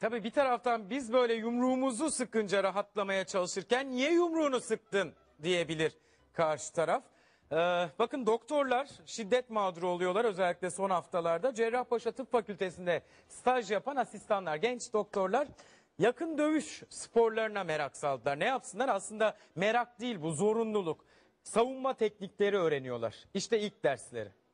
Tabii bir taraftan biz böyle yumruğumuzu sıkınca rahatlamaya çalışırken niye yumruğunu sıktın diyebilir karşı taraf. Ee, bakın doktorlar şiddet mağduru oluyorlar özellikle son haftalarda. Cerrahpaşa Tıp Fakültesi'nde staj yapan asistanlar, genç doktorlar yakın dövüş sporlarına merak saldılar. Ne yapsınlar? Aslında merak değil bu zorunluluk. Savunma teknikleri öğreniyorlar. İşte ilk dersleri.